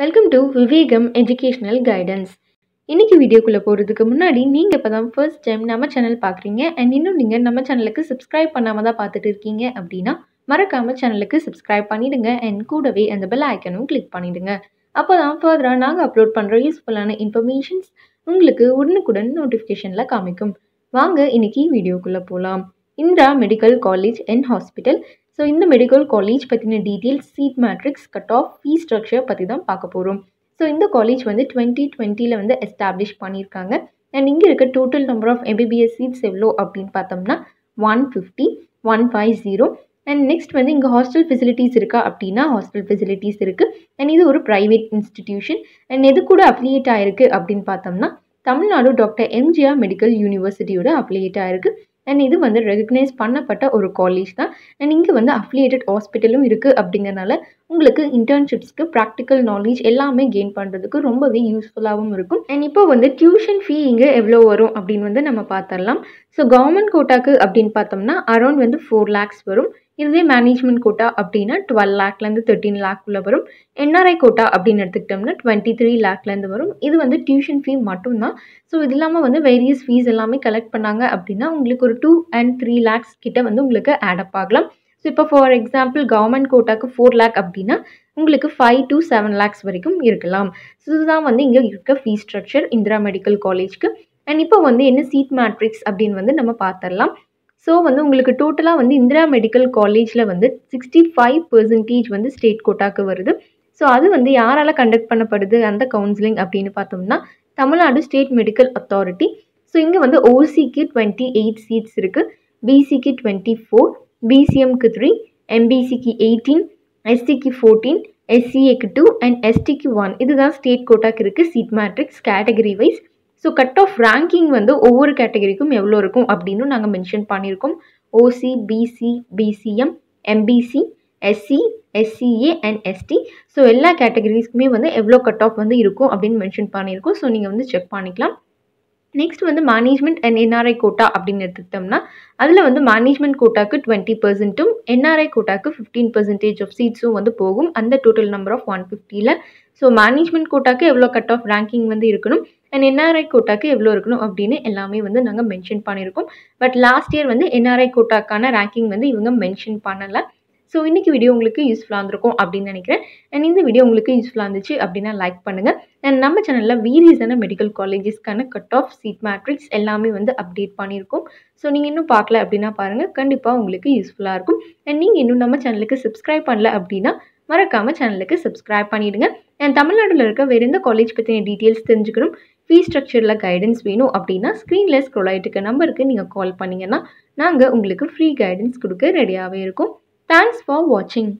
welcome to Vivekam educational guidance இன்றைக்கி வீடியோக்குள்ளே போகிறதுக்கு முன்னாடி நீங்கள் இப்போ தான் ஃபர்ஸ்ட் டைம் நம்ம சேனல் பார்க்குறீங்க அண்ட் இன்னும் நீங்கள் நம்ம சேனலுக்கு சப்ஸ்கிரைப் பண்ணாமல் தான் பார்த்துட்டு இருக்கீங்க அப்படின்னா மறக்காமல் சேனலுக்கு சப்ஸ்கிரைப் பண்ணிவிடுங்க அண்ட் கூடவே அந்த பெல் ஐக்கனும் கிளிக் பண்ணிவிடுங்க அப்போ தான் ஃபர்தராக நாங்கள் அப்லோட் பண்ணுற யூஸ்ஃபுல்லான இன்ஃபர்மேஷன்ஸ் உங்களுக்கு உடனுக்குடன் நோட்டிஃபிகேஷனில் காமிக்கும் வாங்க இன்றைக்கி வீடியோக்குள்ளே போகலாம் Indira medical college and hospital so இந்த மெடிக்கல் காலேஜ் பற்றின details seat matrix cut off fees structure பற்றி தான் பார்க்க போகிறோம் ஸோ இந்த காலேஜ் வந்து டுவெண்ட்டி டுவெண்ட்டியில் வந்து எஸ்டாப்ளிஷ் பண்ணியிருக்காங்க அண்ட் இங்கே இருக்க total number of MBBS seats எவ்வளோ அப்படின்னு பார்த்தோம்னா one fifty one five zero and next வந்து இங்கே ஹாஸ்டல் ஃபெசிலிட்டிஸ் இருக்கா அப்படின்னா ஹாஸ்டல் ஃபெசிலிட்டிஸ் இருக்குது அண்ட் இது ஒரு ப்ரைவேட் இன்ஸ்டிடியூஷன் அண்ட் எது கூட அப்ளியேட் ஆகிருக்கு அப்படின்னு பார்த்தோம்னா தமிழ்நாடு டாக்டர் எம்ஜிஆர் மெடிக்கல் யூனிவர்சிட்டியோட அப்ளியேட் ஆகிருக்கு அண்ட் இது வந்து ரெகக்னைஸ் பண்ணப்பட்ட ஒரு காலேஜ் தான் அண்ட் இங்கே வந்து அஃபிலியேட்டட் ஹாஸ்பிட்டலும் இருக்குது அப்படிங்கிறனால உங்களுக்கு இன்டர்ன்ஷிப்ஸ்க்கு ப்ராக்டிக்கல் நாலேஜ் எல்லாமே கெயின் பண்ணுறதுக்கு ரொம்பவே யூஸ்ஃபுல்லாகவும் இருக்கும் அண்ட் இப்போ வந்து டியூஷன் ஃபீ இங்கே எவ்வளோ வரும் அப்படின்னு வந்து நம்ம பார்த்துடலாம் ஸோ கவர்மெண்ட் கோட்டாக்கு அப்படின்னு பார்த்தோம்னா அரௌண்ட் வந்து ஃபோர் லேக்ஸ் வரும் இதுவே மேனேஜ்மெண்ட் கோட்டா அப்படின்னா டுவெல் லேக்லேருந்து தேர்ட்டீன் உள்ள வரும் என்ஆர்ஐ கோட்டா அப்படின்னு எடுத்துக்கிட்டோம்னா டுவெண்ட்டி த்ரீ லேக்லேருந்து வரும் இது வந்து டியூஷன் ஃபீ மட்டும்தான் ஸோ இது இல்லாமல் வந்து வேரியஸ் ஃபீஸ் எல்லாமே கலெக்ட் பண்ணாங்க அப்படின்னா உங்களுக்கு ஒரு டூ அண்ட் த்ரீ லேக்ஸ் கிட்ட வந்து உங்களுக்கு ஆட் அப் ஆகலாம் ஸோ இப்போ ஃபார் எக்ஸாம்பிள் கவர்மெண்ட் கோட்டாக்கு ஃபோர் லேக் அப்படின்னா உங்களுக்கு ஃபைவ் டு செவன் லேக்ஸ் வரைக்கும் இருக்கலாம் ஸோ இதுதான் வந்து இங்கே இருக்க ஃபீஸ் ஸ்ட்ரக்சர் இந்திரா மெடிக்கல் காலேஜ்க்கு அண்ட் இப்போ வந்து என்ன சீட் மேட்ரிக்ஸ் அப்படின்னு வந்து நம்ம பார்த்துடலாம் ஸோ வந்து உங்களுக்கு டோட்டலாக வந்து இந்திரா மெடிக்கல் காலேஜில் வந்து சிக்ஸ்டி ஃபைவ் பெர்சன்டேஜ் வந்து ஸ்டேட் கோட்டாக்கு வருது ஸோ அது வந்து யாரால் கண்டக்ட் பண்ணப்படுது அந்த கவுன்சிலிங் அப்படின்னு பார்த்தோம்னா Tamil Nadu state medical authority so இங்கே வந்து ஓசிக்கு டுவெண்ட்டி எயிட் சீட்ஸ் இருக்குது பிசிக்கு டுவெண்ட்டி ஃபோர் பிசிஎம்க்கு த்ரீ எம்பிசிக்கு எயிட்டீன் எஸ்சிக்கு ஃபோர்டீன் எஸ்சிஏக்கு டூ அண்ட் எஸ்டிக்கு ஒன் இதுதான் ஸ்டேட் கோட்டாக்கு இருக்குது seat matrix category wise so cut off ranking வந்து ஒவ்வொரு கேட்டகரிக்கும் எவ்வளோ இருக்கும் அப்படின்னு நாங்கள் மென்ஷன் பண்ணியிருக்கோம் OC BC BCM MBC SC SCA and ST so எல்லா கேட்டகரிஸ்க்குமே வந்து எவ்வளோ கட் ஆஃப் வந்து இருக்கும் அப்படின்னு மென்ஷன் பண்ணியிருக்கோம் ஸோ நீங்கள் வந்து செக் பண்ணிக்கலாம் நெக்ஸ்ட் வந்து மேனேஜ்மெண்ட் அண்ட் என்ஆர்ஐ கோட்டா அப்படின்னு எடுத்துக்கிட்டோம்னா அதில் வந்து மேனேஜ்மெண்ட் கோட்டாக்கு டுவெண்ட்டி பர்சன்ட்டும் என்ஆர்ஐ கோட்டாக்கு ஃபிஃப்டீன் பர்சன்டேஜ் ஆஃப் சீட்ஸும் வந்து போகும் அந்த டோட்டல் நம்பர் ஆஃப் ஒன் ஃபிஃப்டியில் ஸோ மேனேஜ்மெண்ட் கோட்டாக்கு எவ்வளோ கட் ஆஃப் ரேங்கிங் வந்து இருக்கணும் அண்ட் என்ஆர்ஐ கோட்டாக்கு எவ்வளோ இருக்கணும் அப்படின்னு எல்லாமே வந்து நாங்கள் மென்ஷன் பண்ணியிருக்கோம் பட் லாஸ்ட் இயர் வந்து என்ஆர்ஐ கோட்டாக்கான ரேங்கிங் வந்து இவங்க மென்ஷன் பண்ணலை ஸோ இன்றைக்கி வீடியோ உங்களுக்கு யூஸ்ஃபுல்லாக இருந்திருக்கும் அப்படின்னு நினைக்கிறேன் அண்ட் இந்த வீடியோ உங்களுக்கு யூஸ்ஃபுல்லாக இருந்துச்சு அப்படின்னா லைக் பண்ணுங்கள் அண்ட் நம்ம சேனலில் வீரியஸான மெடிக்கல் காலேஜஸ்க்கான கட் ஆஃப் சீட் மேட்ரிக்ஸ் எல்லாமே வந்து அப்டேட் பண்ணியிருக்கோம் ஸோ நீங்கள் இன்னும் பார்க்கல அப்படின்னா பாருங்கள் கண்டிப்பாக உங்களுக்கு யூஸ்ஃபுல்லாக இருக்கும் அண்ட் நீங்கள் இன்னும் நம்ம சேனலுக்கு சப்ஸ்கிரைப் பண்ணல அப்படின்னா மறக்காமல் சேனலுக்கு சப்ஸ்கிரைப் பண்ணிவிடுங்க என் தமிழ்நாட்டில் இருக்க வேறு எந்த காலேஜ் பற்றின டீட்டெயில்ஸ் தெரிஞ்சுக்கணும் ஃபீஸ் ஸ்ட்ரக்சரில் கைடன்ஸ் வேணும் அப்படின்னா ஸ்க்ரீனில் ஸ்க்ரோல் ஆகிட்டு இருக்க நம்பருக்கு நீங்கள் கால் பண்ணிங்கன்னா நாங்கள் உங்களுக்கு ஃப்ரீ கைடன்ஸ் கொடுக்க ரெடியாகவே இருக்கும் தேங்க்ஸ் ஃபார் வாட்சிங்